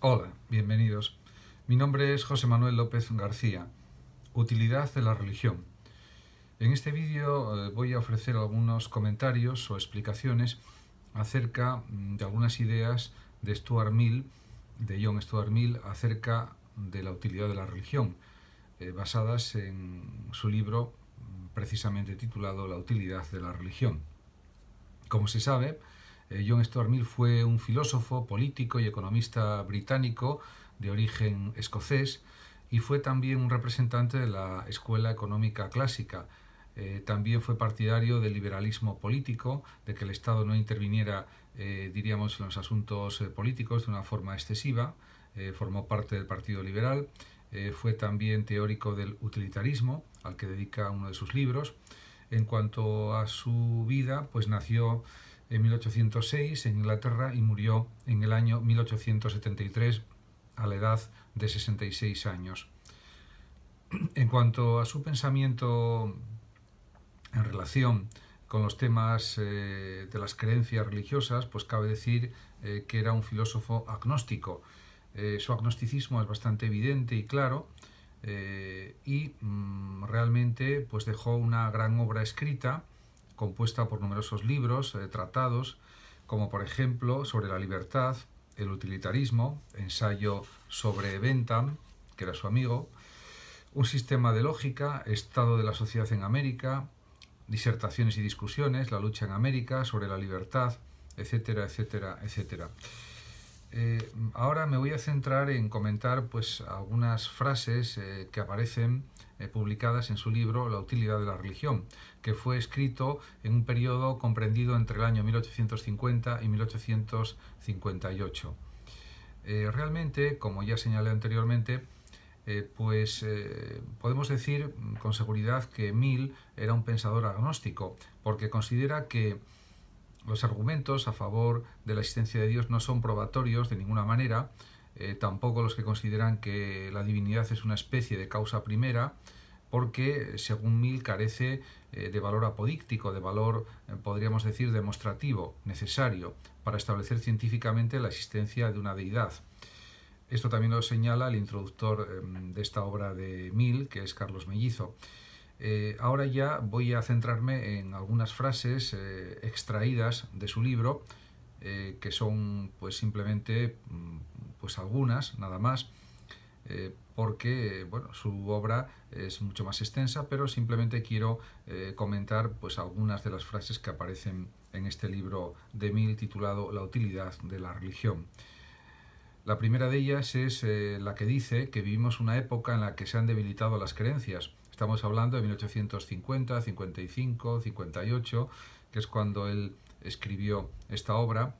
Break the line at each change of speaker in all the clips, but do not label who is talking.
Hola, bienvenidos. Mi nombre es José Manuel López García. Utilidad de la religión. En este vídeo eh, voy a ofrecer algunos comentarios o explicaciones acerca mm, de algunas ideas de Stuart Mill, de John Stuart Mill, acerca de la utilidad de la religión, eh, basadas en su libro mm, precisamente titulado La utilidad de la religión. Como se sabe, eh, John Stuart Mill fue un filósofo, político y economista británico de origen escocés y fue también un representante de la escuela económica clásica. Eh, también fue partidario del liberalismo político, de que el Estado no interviniera, eh, diríamos, en los asuntos políticos de una forma excesiva. formó parte del Partido Liberal. fue también teórico del utilitarismo, al que dedica uno de sus libros. En cuanto a su vida, pues nació en 1806 en Inglaterra y murió en el año 1873 a la edad de 66 años. En cuanto a su pensamiento en relación con los temas eh, de las creencias religiosas, pues cabe decir eh, que era un filósofo agnóstico. Eh, su agnosticismo es bastante evidente y claro y mm, realmente pues dejó una gran obra escrita compuesta por numerosos libros, eh, tratados, como por ejemplo sobre la libertad, el utilitarismo, ensayo sobre Bentham, que era su amigo, un sistema de lógica, estado de la sociedad en América, disertaciones y discusiones, la lucha en América, sobre la libertad, etcétera, etcétera, etcétera. Eh, ahora me voy a centrar en comentar pues algunas frases eh, que aparecen eh, publicadas en su libro La utilidad de la religión, que fue escrito en un periodo comprendido entre el año 1850 y 1858. Eh, realmente, como ya señalé anteriormente, eh, pues podemos decir con seguridad que Mill era un pensador agnóstico, porque considera que los argumentos a favor de la existencia de Dios no son probatorios de ninguna manera, eh, tampoco los que consideran que la divinidad es una especie de causa primera, porque según Mill carece eh, de valor apodíctico, de valor, eh, podríamos decir, demostrativo, necesario para establecer científicamente la existencia de una deidad. Esto también lo señala el introductor em, de esta obra de Mill, que es Carlos Mellizo. ahora ya voy a centrarme en algunas frases extraídas de su libro, que son pues simplemente mm, pues algunas, nada más, eh, porque bueno, su obra es mucho más extensa, pero simplemente quiero eh, comentar pues algunas de las frases que aparecen en este libro de mil titulado La utilidad de la religión. La primera de ellas es eh, la que dice que vivimos una época en la que se han debilitado las creencias. Estamos hablando de 1850, 55, 58, que es cuando él escribió esta obra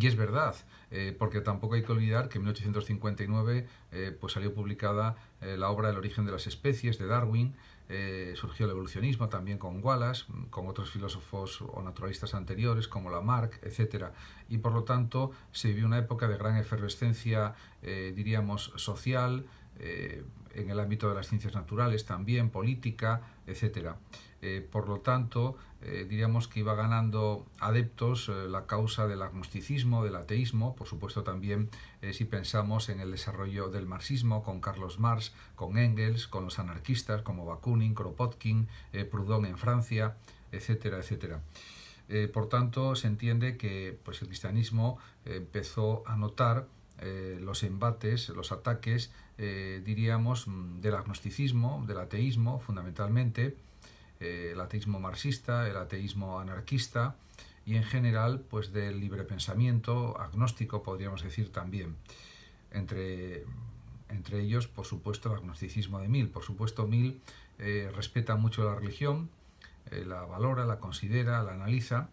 y es verdad, eh, porque tampoco hay que olvidar que en 1859 eh, pues salió publicada eh, la obra El origen de las especies de Darwin, surgió el evolucionismo también con Wallace, mm, con otros filósofos o naturalistas anteriores como Lamarck, etc. Y por lo tanto se vivió una época de gran efervescencia, diríamos, social, eh, en el ámbito de las ciencias naturales también, política, etc. Eh, por lo tanto, eh, diríamos que iba ganando adeptos la causa del agnosticismo, del ateísmo, por supuesto también si pensamos en el desarrollo del marxismo con Carlos Marx, con Engels, con los anarquistas como Bakunin, Kropotkin, Proudhon en Francia, etcétera, etcétera. por tanto, se entiende que pues, el cristianismo empezó a notar eh, los embates, los ataques, eh, diríamos, mm, del agnosticismo, del ateísmo, fundamentalmente, eh, el ateísmo marxista, el ateísmo anarquista y en general, pues del libre pensamiento agnóstico, podríamos decir también. Entre, entre ellos, por supuesto, el agnosticismo de Mill. Por supuesto, Mill respeta mucho la religión, la valora, la considera, la analiza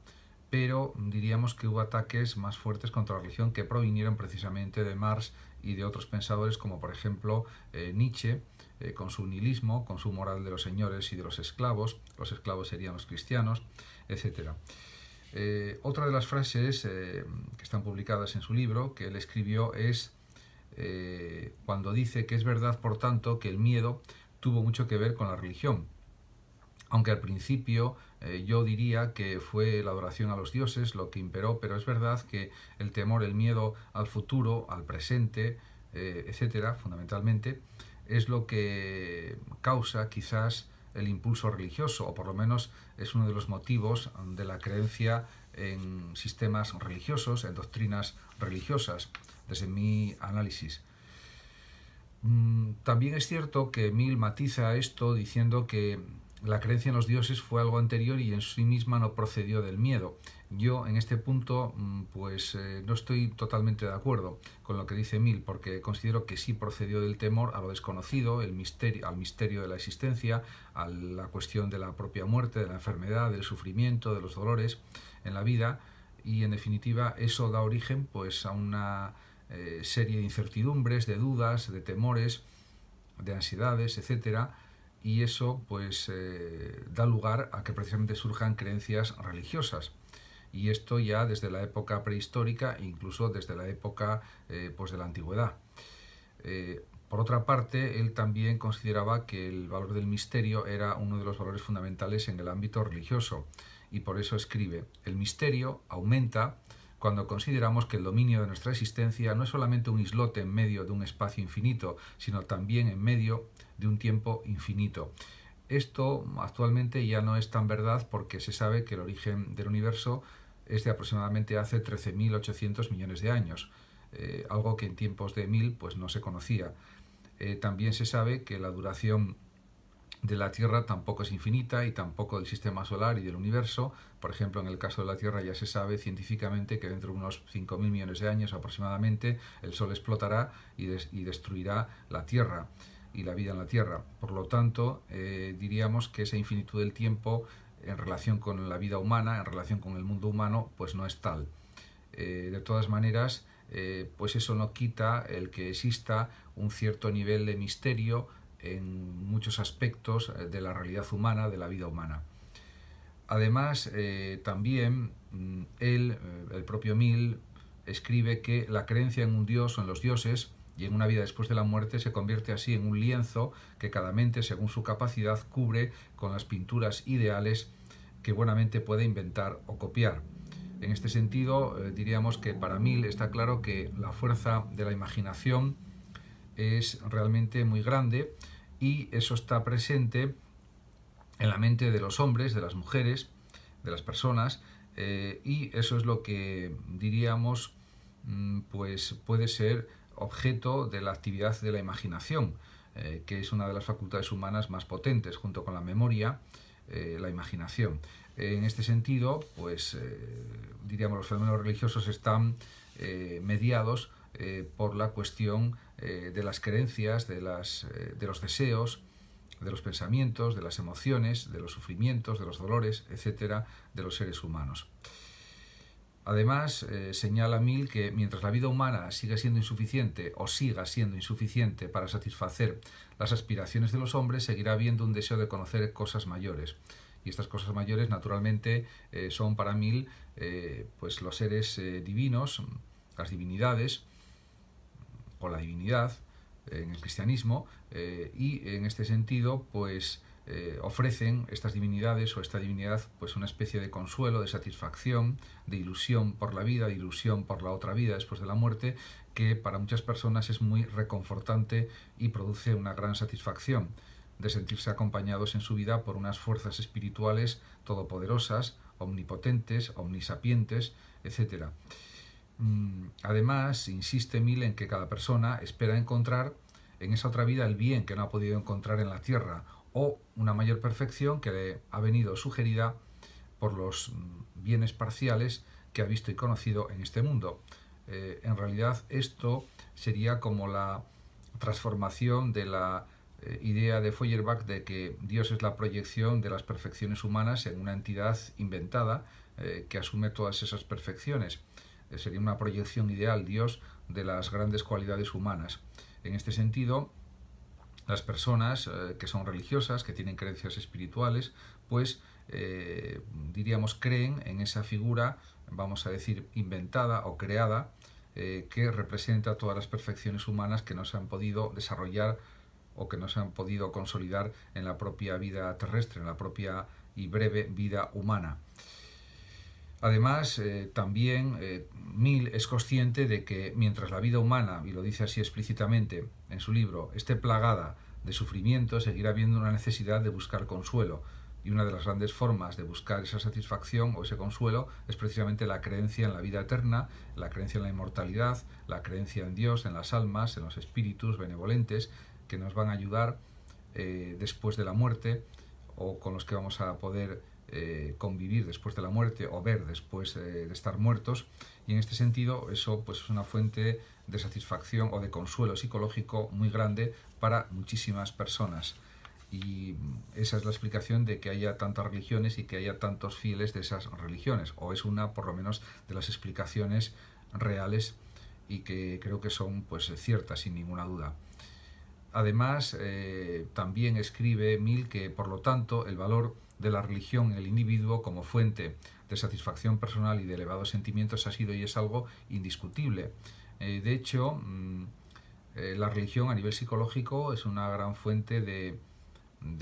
pero diríamos que hubo ataques más fuertes contra la religión que provinieron precisamente de Marx y de otros pensadores como por ejemplo eh, Nietzsche, eh, con su nihilismo, con su moral de los señores y de los esclavos, los esclavos serían los cristianos, etc. Eh, otra de las frases que están publicadas en su libro que él escribió es cuando dice que es verdad, por tanto, que el miedo tuvo mucho que ver con la religión, aunque al principio eh, yo diría que fue la adoración a los dioses lo que imperó, pero es verdad que el temor, el miedo al futuro, al presente, etc., eh, etcétera, fundamentalmente, es lo que causa quizás el impulso religioso, o por lo menos es uno de los motivos de la creencia en sistemas religiosos, en doctrinas religiosas, desde mi análisis. Mm, también es cierto que Mill matiza esto diciendo que la creencia en los dioses fue algo anterior y en sí misma no procedió del miedo. Yo en este punto mm, pues eh, no estoy totalmente de acuerdo con lo que dice Mill porque considero que sí procedió del temor a lo desconocido, el misterio, al misterio de la existencia, a la cuestión de la propia muerte, de la enfermedad, del sufrimiento, de los dolores en la vida y en definitiva eso da origen pues a una eh, serie de incertidumbres, de dudas, de temores, de ansiedades, etcétera y eso pues eh, da lugar a que precisamente surjan creencias religiosas y esto ya desde la época prehistórica incluso desde la época eh, pues, de la antigüedad. Eh, por otra parte, él también consideraba que el valor del misterio era uno de los valores fundamentales en el ámbito religioso y por eso escribe, el misterio aumenta cuando consideramos que el dominio de nuestra existencia no es solamente un islote en medio de un espacio infinito, sino también en medio de un tiempo infinito. Esto actualmente ya no es tan verdad porque se sabe que el origen del universo es de aproximadamente hace 13.800 millones de años, eh, algo que en tiempos de mil, pues no se conocía. Eh, también se sabe que la duración de la Tierra tampoco es infinita y tampoco del sistema solar y del universo. Por ejemplo, en el caso de la Tierra ya se sabe científicamente que dentro de unos 5.000 millones de años aproximadamente el Sol explotará y, destruirá la Tierra y la vida en la Tierra. Por lo tanto, eh, diríamos que esa infinitud del tiempo en relación con la vida humana, en relación con el mundo humano, pues no es tal. Eh, de todas maneras, eh, pues eso no quita el que exista un cierto nivel de misterio en muchos aspectos eh, de la realidad humana, de la vida humana. Además, eh, también mm, él, eh, el propio Mill, escribe que la creencia en un dios o en los dioses y en una vida después de la muerte se convierte así en un lienzo que cada mente, según su capacidad, cubre con las pinturas ideales que buenamente puede inventar o copiar. En este sentido, diríamos que para Mill está claro que la fuerza de la imaginación es realmente muy grande y eso está presente en la mente de los hombres, de las mujeres, de las personas eh, y eso es lo que diríamos mm, pues puede ser objeto de la actividad de la imaginación, eh, que es una de las facultades humanas más potentes, junto con la memoria, eh, la imaginación. En este sentido, pues diríamos los fenómenos religiosos están mediados por la cuestión eh, de las creencias, eh, de, los deseos, de los pensamientos, de las emociones, de los sufrimientos, de los dolores, etcétera, de los seres humanos. Además, eh, señala Mill que mientras la vida humana siga siendo insuficiente o siga siendo insuficiente para satisfacer las aspiraciones de los hombres, seguirá habiendo un deseo de conocer cosas mayores. Y estas cosas mayores, naturalmente, son para Mill pues los seres divinos, las divinidades, la divinidad eh, en el cristianismo eh, y en este sentido pues eh, ofrecen estas divinidades o esta divinidad pues una especie de consuelo, de satisfacción, de ilusión por la vida, de ilusión por la otra vida después de la muerte, que para muchas personas es muy reconfortante y produce una gran satisfacción de sentirse acompañados en su vida por unas fuerzas espirituales todopoderosas, omnipotentes, omnisapientes, etcétera. Mm, además, insiste mil en que cada persona espera encontrar en esa otra vida el bien que no ha podido encontrar en la tierra o una mayor perfección que le ha venido sugerida por los mm, bienes parciales que ha visto y conocido en este mundo. Eh, en realidad esto sería como la transformación de la eh, idea de Feuerbach de que Dios es la proyección de las perfecciones humanas en una entidad inventada eh, que asume todas esas perfecciones. Eh, sería una proyección ideal, Dios, de las grandes cualidades humanas. En este sentido, las personas eh, que son religiosas, que tienen creencias espirituales, pues eh, diríamos creen en esa figura, vamos a decir, inventada o creada, que representa todas las perfecciones humanas que no se han podido desarrollar o que no se han podido consolidar en la propia vida terrestre, en la propia y breve vida humana. Además, eh, también Mill eh, es consciente de que mientras la vida humana, y lo dice así explícitamente en su libro, esté plagada de sufrimiento, seguirá habiendo una necesidad de buscar consuelo. Y una de las grandes formas de buscar esa satisfacción o ese consuelo es precisamente la creencia en la vida eterna, la creencia en la inmortalidad, la creencia en Dios, en las almas, en los espíritus benevolentes que nos van a ayudar eh, después de la muerte o con los que vamos a poder eh, convivir después de la muerte o ver después eh, de estar muertos y en este sentido eso pues es una fuente de satisfacción o de consuelo psicológico muy grande para muchísimas personas y esa es la explicación de que haya tantas religiones y que haya tantos fieles de esas religiones o es una por lo menos de las explicaciones reales y que creo que son pues ciertas sin ninguna duda además eh, también escribe mil que por lo tanto el valor de la religión en el individuo como fuente de satisfacción personal y de elevados sentimientos ha sido y es algo indiscutible. Eh, de hecho, mm, eh, la religión a nivel psicológico es una gran fuente de,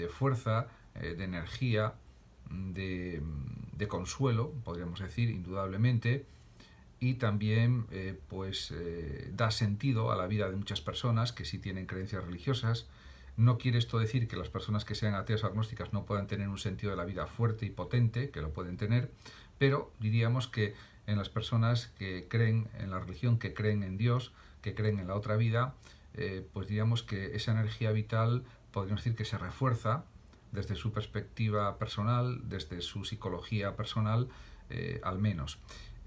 fuerza, eh, de energía, mm, de, mm, de, consuelo, podríamos decir, indudablemente, y también pues da sentido a la vida de muchas personas que sí tienen creencias religiosas, no quiere esto decir que las personas que sean ateas o agnósticas no puedan tener un sentido de la vida fuerte y potente, que lo pueden tener, pero diríamos que en las personas que creen en la religión, que creen en Dios, que creen en la otra vida, eh, pues diríamos que esa energía vital podríamos decir que se refuerza desde su perspectiva personal, desde su psicología personal, eh, al menos.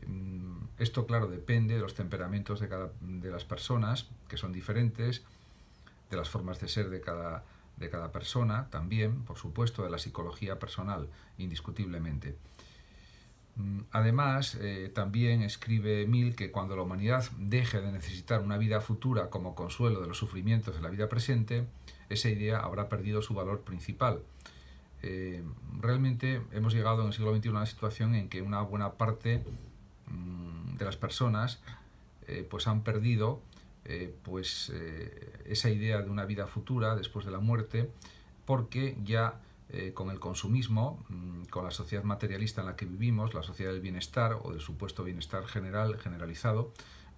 Mm, esto, claro, depende de los temperamentos de, cada, de las personas, que son diferentes, de las formas de ser de cada, de cada persona, también, por supuesto, de la psicología personal, indiscutiblemente. Mm, además, eh, también escribe Mill que cuando la humanidad deje de necesitar una vida futura como consuelo de los sufrimientos de la vida presente, esa idea habrá perdido su valor principal. Eh, realmente hemos llegado en el siglo XXI a una situación en que una buena parte mm, de las personas eh, pues han perdido eh, pues eh, esa idea de una vida futura después de la muerte, porque ya eh, con el consumismo, mm, con la sociedad materialista en la que vivimos, la sociedad del bienestar o del supuesto bienestar general, generalizado,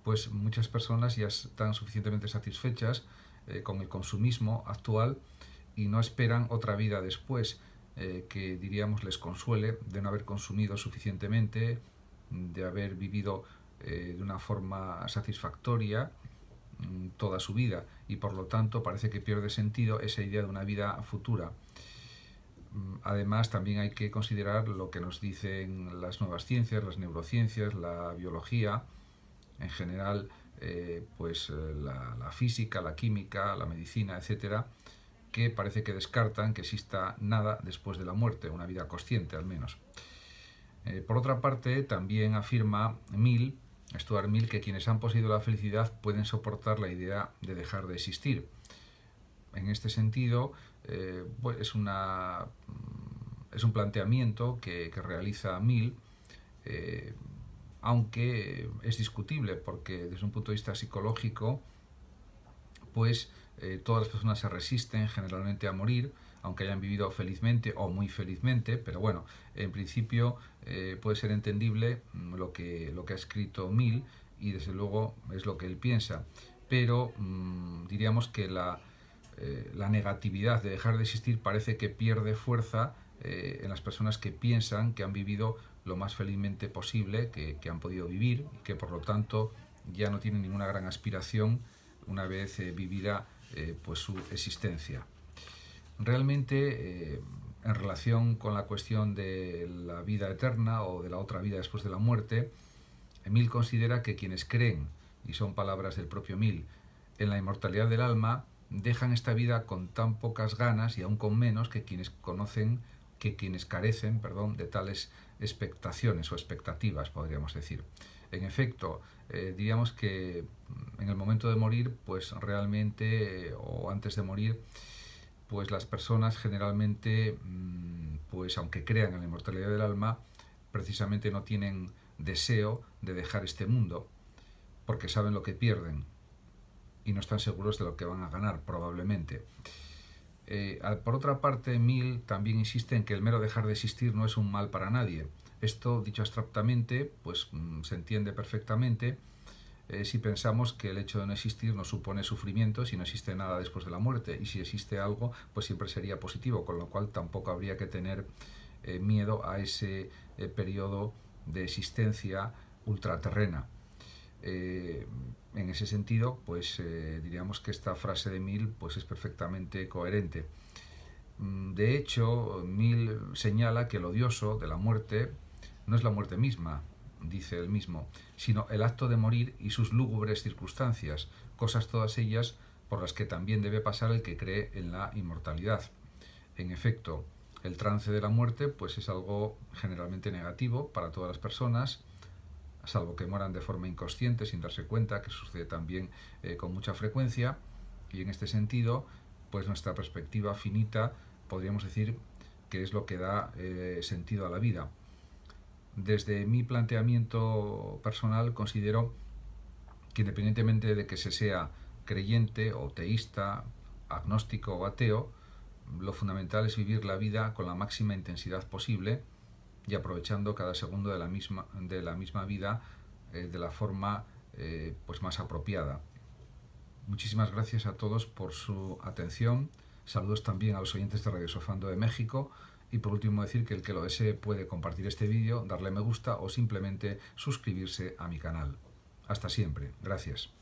pues muchas personas ya están suficientemente satisfechas con el consumismo actual y no esperan otra vida después que diríamos les consuele de no haber consumido suficientemente, de haber vivido de una forma satisfactoria Mm, toda su vida y por lo tanto parece que pierde sentido esa idea de una vida futura. Mm, además, también hay que considerar lo que nos dicen las nuevas ciencias, las neurociencias, la biología, en general, eh, pues eh, la, física, la química, la medicina, etcétera, que parece que descartan que exista nada después de la muerte, una vida consciente al menos. Eh, por otra parte, también afirma Mill Stuart Mill que quienes han poseído la felicidad pueden soportar la idea de dejar de existir. En este sentido, eh, pues, es, mm, es un planteamiento que, realiza Mill, eh, aunque es discutible porque desde un punto de vista psicológico, pues eh, todas las personas se resisten generalmente a morir, aunque hayan vivido felizmente o muy felizmente, pero bueno, en principio eh, puede ser entendible mm, lo que, lo que ha escrito Mill y desde luego es lo que él piensa, pero mm, diríamos que eh, la, negatividad de dejar de existir parece que pierde fuerza eh, en las personas que piensan que han vivido lo más felizmente posible que, han podido vivir y que por lo tanto ya no tienen ninguna gran aspiración una vez vivida pues su existencia. Realmente, eh, en relación con la cuestión de la vida eterna o de la otra vida después de la muerte, Emil considera que quienes creen, y son palabras del propio Emil, en la inmortalidad del alma, dejan esta vida con tan pocas ganas y aún con menos que quienes conocen, que quienes carecen, perdón, de tales expectaciones o expectativas, podríamos decir. En efecto, eh, diríamos que en el momento de morir, pues realmente, eh, o antes de morir, pues las personas generalmente, mm, pues aunque crean en la inmortalidad del alma, precisamente no tienen deseo de dejar este mundo, porque saben lo que pierden y no están seguros de lo que van a ganar, probablemente. Eh, por otra parte, Mill también insiste en que el mero dejar de existir no es un mal para nadie. Esto, dicho abstractamente, pues mm, se entiende perfectamente, eh, si pensamos que el hecho de no existir no supone sufrimiento, si no existe nada después de la muerte, y si existe algo, pues siempre sería positivo, con lo cual tampoco habría que tener eh, miedo a ese eh, periodo de existencia ultraterrena. en ese sentido, pues diríamos que esta frase de Mill pues, es perfectamente coherente. Mm, de hecho, Mill señala que el odioso de la muerte no es la muerte misma, dice él mismo, sino el acto de morir y sus lúgubres circunstancias, cosas todas ellas por las que también debe pasar el que cree en la inmortalidad. En efecto, el trance de la muerte pues es algo generalmente negativo para todas las personas, salvo que mueran de forma inconsciente sin darse cuenta, que sucede también eh, con mucha frecuencia, y en este sentido, pues nuestra perspectiva finita podríamos decir que es lo que da eh, sentido a la vida desde mi planteamiento personal considero que independientemente de que se sea creyente o teísta, agnóstico o ateo, lo fundamental es vivir la vida con la máxima intensidad posible y aprovechando cada segundo de la misma, de la misma vida eh, de la forma eh, pues más apropiada. Muchísimas gracias a todos por su atención. Saludos también a los oyentes de Radio Sofando de México. Y por último decir que el que lo desee puede compartir este vídeo, darle me gusta o simplemente suscribirse a mi canal. Hasta siempre. Gracias.